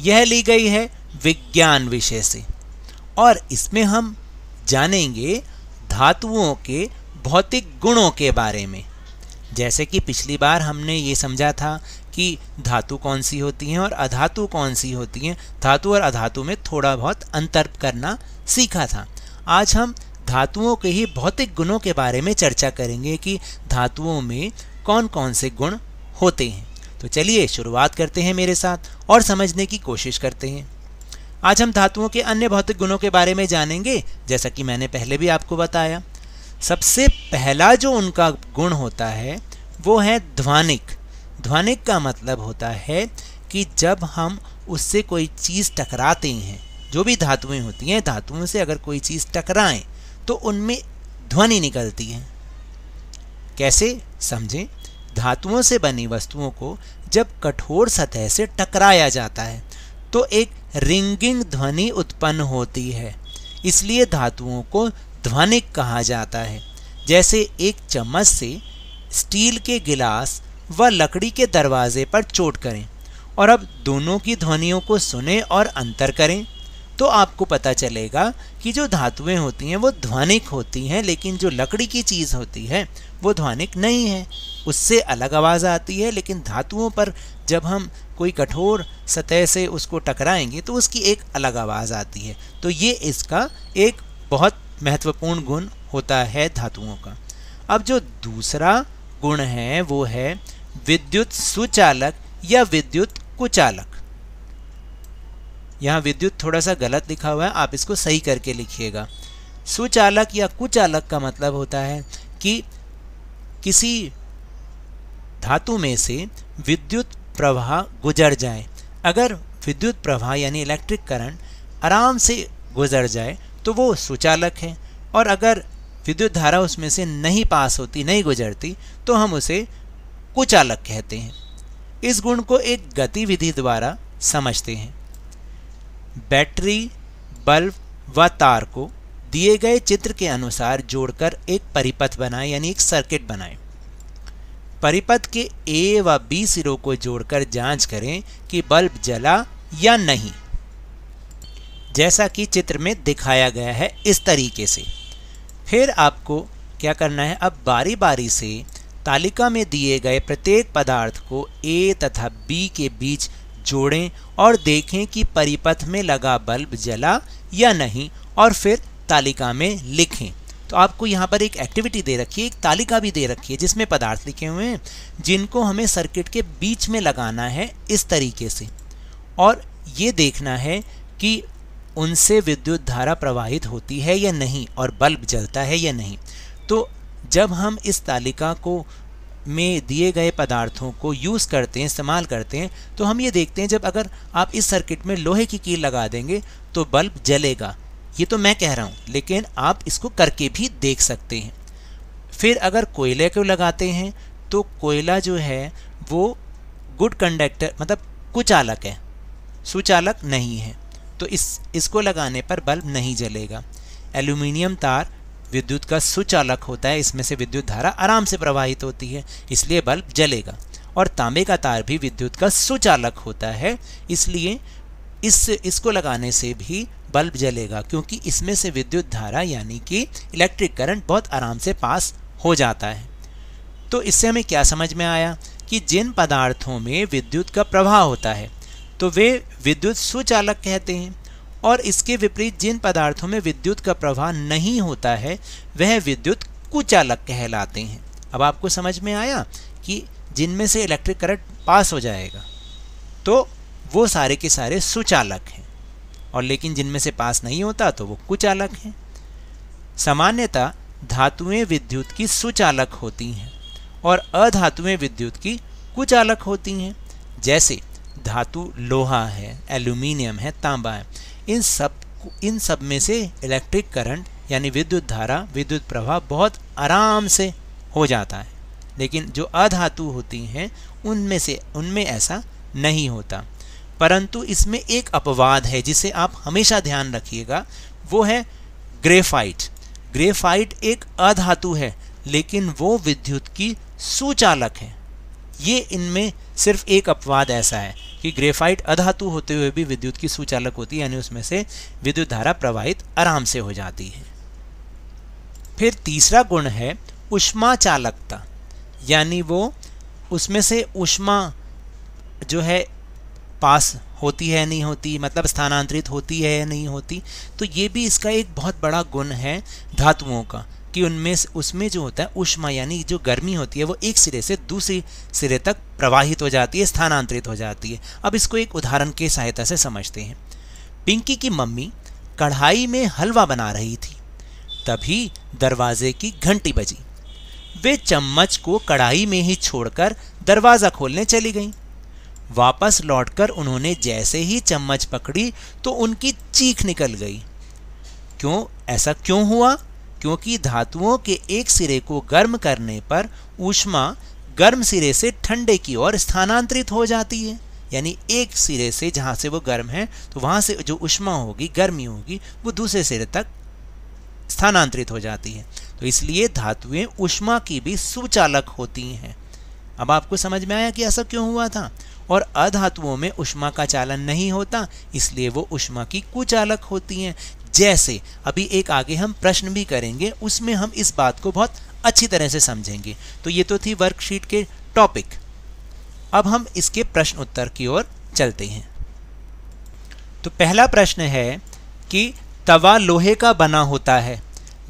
यह ली गई है विज्ञान विषय से और इसमें हम जानेंगे धातुओं के भौतिक गुणों के बारे में जैसे कि पिछली बार हमने ये समझा था कि धातु कौन सी होती हैं और अधातु कौन सी होती हैं धातु और अधातु में थोड़ा बहुत अंतर करना सीखा था आज हम धातुओं के ही भौतिक गुणों के बारे में चर्चा करेंगे कि धातुओं में कौन कौन से गुण होते हैं तो चलिए शुरुआत करते हैं मेरे साथ और समझने की कोशिश करते हैं आज हम धातुओं के अन्य भौतिक गुणों के बारे में जानेंगे जैसा कि मैंने पहले भी आपको बताया सबसे पहला जो उनका गुण होता है वो है ध्वनिक ध्वनिक का मतलब होता है कि जब हम उससे कोई चीज़ टकराते हैं जो भी धातुएं होती हैं धातुओं से अगर कोई चीज़ टकराएं तो उनमें ध्वनि निकलती है कैसे समझें धातुओं से बनी वस्तुओं को जब कठोर सतह से टकराया जाता है तो एक रिंगिंग ध्वनि उत्पन्न होती है इसलिए धातुओं को ध्वनिक कहा जाता है जैसे एक चम्मच से स्टील के गिलास व लकड़ी के दरवाजे पर चोट करें और अब दोनों की ध्वनियों को सुने और अंतर करें तो आपको पता चलेगा कि जो धातुएं होती हैं वो ध्वनिक होती हैं लेकिन जो लकड़ी की चीज़ होती है वो ध्वनिक नहीं है उससे अलग आवाज़ आती है लेकिन धातुओं पर जब हम कोई कठोर सतह से उसको टकराएंगे तो उसकी एक अलग आवाज़ आती है तो ये इसका एक बहुत महत्वपूर्ण गुण होता है धातुओं का अब जो दूसरा गुण है वो है विद्युत सुचालक या विद्युत कुचालक यहाँ विद्युत थोड़ा सा गलत लिखा हुआ है आप इसको सही करके लिखिएगा सुचालक या कुचालक का मतलब होता है कि किसी धातु में से विद्युत प्रवाह गुजर जाए अगर विद्युत प्रवाह यानी इलेक्ट्रिक करंट आराम से गुजर जाए तो वो सुचालक है और अगर विद्युत धारा उसमें से नहीं पास होती नहीं गुजरती तो हम उसे कुचालक कहते हैं इस गुण को एक गतिविधि द्वारा समझते हैं बैटरी बल्ब व तार को दिए गए चित्र के अनुसार जोड़कर एक परिपथ बनाएं यानी एक सर्किट बनाएं परिपथ के ए व बी सिरों को जोड़कर जांच करें कि बल्ब जला या नहीं जैसा कि चित्र में दिखाया गया है इस तरीके से फिर आपको क्या करना है अब बारी बारी से तालिका में दिए गए प्रत्येक पदार्थ को ए तथा बी के बीच जोड़ें और देखें कि परिपथ में लगा बल्ब जला या नहीं और फिर तालिका में लिखें तो आपको यहाँ पर एक एक्टिविटी दे रखी है एक तालिका भी दे रखी है जिसमें पदार्थ लिखे हुए हैं जिनको हमें सर्किट के बीच में लगाना है इस तरीके से और ये देखना है कि उनसे विद्युत धारा प्रवाहित होती है या नहीं और बल्ब जलता है या नहीं तो जब हम इस तालिका को में दिए गए पदार्थों को यूज़ करते हैं इस्तेमाल करते हैं तो हम ये देखते हैं जब अगर आप इस सर्किट में लोहे की कील लगा देंगे तो बल्ब जलेगा ये तो मैं कह रहा हूँ लेकिन आप इसको करके भी देख सकते हैं फिर अगर कोयले को लगाते हैं तो कोयला जो है वो गुड कंडक्टर मतलब कुचालक है सुचालक नहीं है तो इस इसको लगाने पर बल्ब नहीं जलेगा एल्यूमिनियम तार विद्युत का सुचालक होता है इसमें से विद्युत धारा आराम से प्रवाहित होती है इसलिए बल्ब जलेगा और तांबे का तार भी विद्युत का सुचालक होता है इसलिए इस इसको लगाने से भी बल्ब जलेगा क्योंकि इसमें से विद्युत धारा यानी कि इलेक्ट्रिक करंट बहुत आराम से पास हो जाता है तो इससे हमें क्या समझ में आया कि जिन पदार्थों में विद्युत का प्रवाह होता है तो वे विद्युत सुचालक कहते हैं और इसके विपरीत जिन पदार्थों में विद्युत का प्रवाह नहीं होता है वह विद्युत कुचालक कहलाते हैं अब आपको समझ में आया कि जिनमें से इलेक्ट्रिक करंट पास हो जाएगा तो वो सारे के सारे सुचालक हैं और लेकिन जिनमें से पास नहीं होता तो वो कुचालक हैं सामान्यतः धातुएं विद्युत की सुचालक होती हैं और अधातुएं विद्युत की कुचालक होती हैं जैसे धातु लोहा है एल्यूमिनियम है तांबा है इन सब इन सब में से इलेक्ट्रिक करंट यानी विद्युत धारा विद्युत प्रवाह बहुत आराम से हो जाता है लेकिन जो अधातु होती हैं उनमें से उनमें ऐसा नहीं होता परंतु इसमें एक अपवाद है जिसे आप हमेशा ध्यान रखिएगा वो है ग्रेफाइट ग्रेफाइट एक अधातु है लेकिन वो विद्युत की सुचालक है ये इनमें सिर्फ एक अपवाद ऐसा है कि ग्रेफाइट अधातु होते हुए भी विद्युत की सुचालक होती है यानी उसमें से विद्युत धारा प्रवाहित आराम से हो जाती है फिर तीसरा गुण है उष्मा चालकता यानी वो उसमें से उष्मा जो है पास होती है नहीं होती मतलब स्थानांतरित होती है या नहीं होती तो ये भी इसका एक बहुत बड़ा गुण है धातुओं का कि उनमें उसमें जो होता है उष्मा यानी जो गर्मी होती है वो एक सिरे से दूसरे सिरे तक प्रवाहित हो जाती है स्थानांतरित हो जाती है अब इसको एक उदाहरण के सहायता से समझते हैं पिंकी की मम्मी कढ़ाई में हलवा बना रही थी तभी दरवाजे की घंटी बजी वे चम्मच को कढ़ाई में ही छोड़कर दरवाज़ा खोलने चली गईं वापस लौटकर उन्होंने जैसे ही चम्मच पकड़ी तो उनकी चीख निकल गई क्यों ऐसा क्यों हुआ क्योंकि धातुओं के एक सिरे को गर्म करने पर ऊष्मा गर्म सिरे से ठंडे की ओर स्थानांतरित हो जाती है यानी एक सिरे से जहाँ से वो गर्म है तो वहाँ से जो ऊष्मा होगी गर्मी होगी वो दूसरे सिरे तक स्थानांतरित हो जाती है तो इसलिए धातुएं ऊष्मा की भी सुचालक होती हैं अब आपको समझ में आया कि ऐसा क्यों हुआ था और अधातुओं में उष्मा का चालन नहीं होता इसलिए वो उष्मा की कुचालक होती हैं जैसे अभी एक आगे हम प्रश्न भी करेंगे उसमें हम इस बात को बहुत अच्छी तरह से समझेंगे तो ये तो थी वर्कशीट के टॉपिक अब हम इसके प्रश्न उत्तर की ओर चलते हैं तो पहला प्रश्न है कि तवा लोहे का बना होता है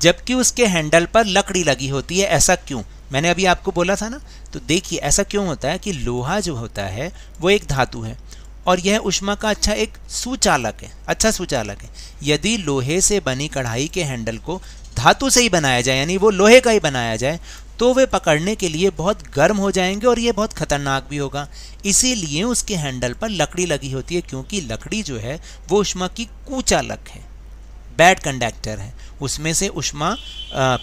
जबकि उसके हैंडल पर लकड़ी लगी होती है ऐसा क्यों मैंने अभी आपको बोला था ना तो देखिए ऐसा क्यों होता है कि लोहा जो होता है वो एक धातु है और यह उष्मा का अच्छा एक सुचालक है अच्छा सुचालक है यदि लोहे से बनी कढ़ाई के हैंडल को धातु से ही बनाया जाए यानी वो लोहे का ही बनाया जाए तो वे पकड़ने के लिए बहुत गर्म हो जाएंगे और ये बहुत खतरनाक भी होगा इसीलिए उसके हैंडल पर लकड़ी लगी होती है क्योंकि लकड़ी जो है वो उष्मा की कुचालक है बैड कंडक्टर है उसमें से उष्मा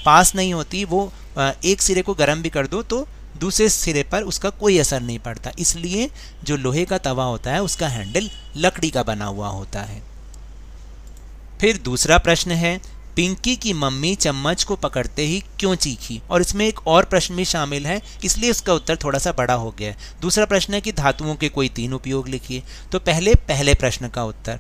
पास नहीं होती वो एक सिरे को गर्म भी कर दो तो दूसरे सिरे पर उसका कोई असर नहीं पड़ता इसलिए जो लोहे का तवा होता है उसका हैंडल लकड़ी का बना हुआ होता है फिर दूसरा प्रश्न है पिंकी की मम्मी चम्मच को पकड़ते ही क्यों चीखी और इसमें एक और प्रश्न भी शामिल है इसलिए इसका उत्तर थोड़ा सा बड़ा हो गया है दूसरा प्रश्न है कि धातुओं के कोई तीन उपयोग लिखिए तो पहले पहले प्रश्न का उत्तर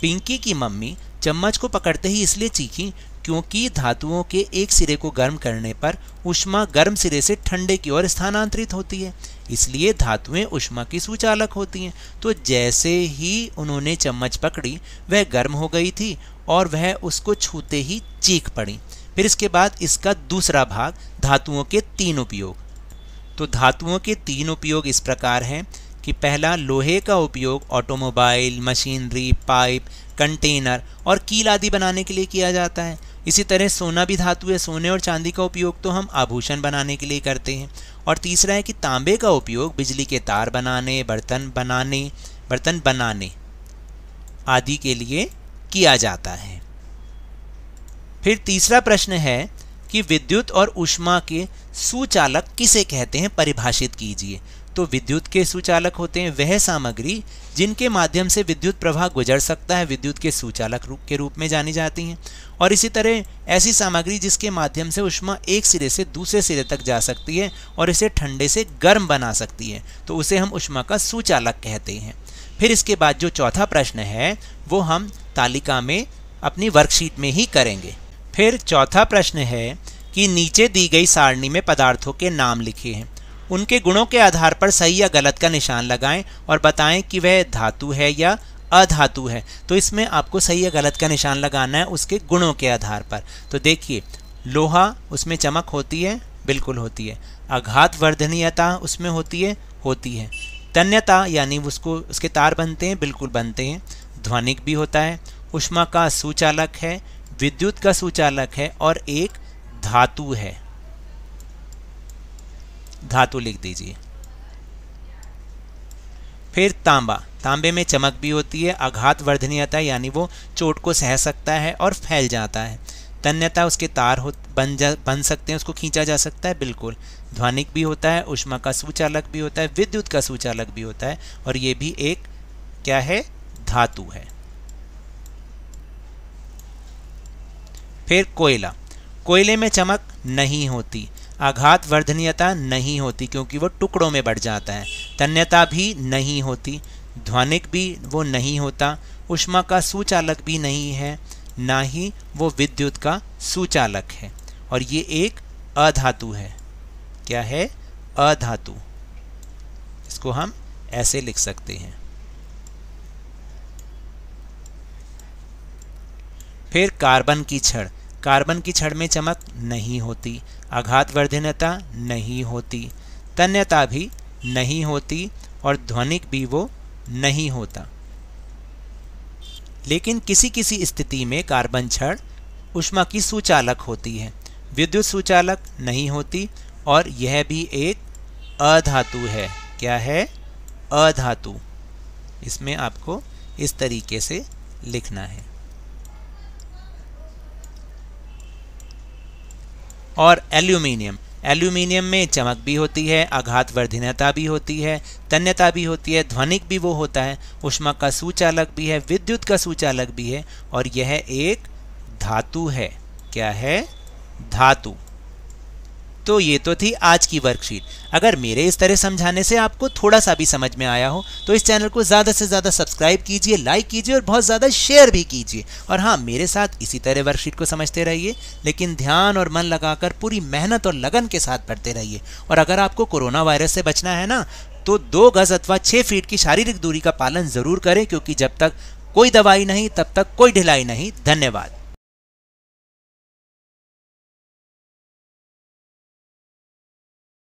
पिंकी की मम्मी चम्मच को पकड़ते ही इसलिए चीखी क्योंकि धातुओं के एक सिरे को गर्म करने पर उष्मा गर्म सिरे से ठंडे की ओर स्थानांतरित होती है इसलिए धातुएं उष्मा की सुचालक होती हैं तो जैसे ही उन्होंने चम्मच पकड़ी वह गर्म हो गई थी और वह उसको छूते ही चीख पड़ी फिर इसके बाद इसका दूसरा भाग धातुओं के तीन उपयोग तो धातुओं के तीन उपयोग इस प्रकार हैं कि पहला लोहे का उपयोग ऑटोमोबाइल मशीनरी पाइप कंटेनर और कील आदि बनाने के लिए किया जाता है इसी तरह सोना भी धातु है सोने और चांदी का उपयोग तो हम आभूषण बनाने के लिए करते हैं और तीसरा है कि तांबे का उपयोग बिजली के तार बनाने बर्तन बनाने बर्तन बनाने आदि के लिए किया जाता है फिर तीसरा प्रश्न है कि विद्युत और उष्मा के सुचालक किसे कहते हैं परिभाषित कीजिए तो विद्युत के सुचालक होते हैं वह सामग्री जिनके माध्यम से विद्युत प्रवाह गुजर सकता है विद्युत के सुचालक रूप के रूप में जानी जाती हैं और इसी तरह ऐसी सामग्री जिसके माध्यम से उष्मा एक सिरे से दूसरे सिरे तक जा सकती है और इसे ठंडे से गर्म बना सकती है तो उसे हम उष्मा का सुचालक कहते हैं फिर इसके बाद जो चौथा प्रश्न है वो हम तालिका में अपनी वर्कशीट में ही करेंगे फिर चौथा प्रश्न है कि नीचे दी गई सारणी में पदार्थों के नाम लिखे हैं उनके गुणों के आधार पर सही या गलत का निशान लगाएं और बताएं कि वह धातु है या अधातु है तो इसमें आपको सही या गलत का निशान लगाना है उसके गुणों के आधार पर तो देखिए लोहा उसमें चमक होती है बिल्कुल होती है आघात वर्धनीयता उसमें होती है होती है तन्यता यानी उसको उसके तार बनते हैं बिल्कुल बनते हैं ध्वनिक भी होता है उष्मा का सुचालक है विद्युत का सुचालक है और एक धातु है धातु लिख दीजिए फिर तांबा तांबे में चमक भी होती है आघात वर्धनीयता यानी वो चोट को सह सकता है और फैल जाता है तन्यता उसके तार हो बन जा बन सकते हैं उसको खींचा जा सकता है बिल्कुल ध्वनिक भी होता है उष्मा का सुचालक भी होता है विद्युत का सुचालक भी होता है और ये भी एक क्या है धातु है फिर कोयला कोयले में चमक नहीं होती आघात वर्धनीयता नहीं होती क्योंकि वो टुकड़ों में बढ़ जाता है तन्यता भी नहीं होती ध्वनिक भी वो नहीं होता उष्मा का सुचालक भी नहीं है ना ही वो विद्युत का सुचालक है और ये एक अधातु है क्या है अधातु इसको हम ऐसे लिख सकते हैं फिर कार्बन की छड़ कार्बन की छड़ में चमक नहीं होती आघात वर्धनता नहीं होती तन्यता भी नहीं होती और ध्वनिक भी वो नहीं होता लेकिन किसी किसी स्थिति में कार्बन छड़ उष्मा की सुचालक होती है विद्युत सुचालक नहीं होती और यह भी एक अधातु है क्या है अधातु इसमें आपको इस तरीके से लिखना है और एल्यूमिनियम एल्यूमिनियम में चमक भी होती है आघात वर्धनता भी होती है तन्यता भी होती है ध्वनिक भी वो होता है उष्मा का सुचालक भी है विद्युत का सुचालक भी है और यह एक धातु है क्या है धातु तो ये तो थी आज की वर्कशीट अगर मेरे इस तरह समझाने से आपको थोड़ा सा भी समझ में आया हो तो इस चैनल को ज़्यादा से ज़्यादा सब्सक्राइब कीजिए लाइक कीजिए और बहुत ज़्यादा शेयर भी कीजिए और हाँ मेरे साथ इसी तरह वर्कशीट को समझते रहिए लेकिन ध्यान और मन लगाकर पूरी मेहनत और लगन के साथ पढ़ते रहिए और अगर आपको कोरोना वायरस से बचना है ना तो दो गज अथवा छः फीट की शारीरिक दूरी का पालन ज़रूर करें क्योंकि जब तक कोई दवाई नहीं तब तक कोई ढिलाई नहीं धन्यवाद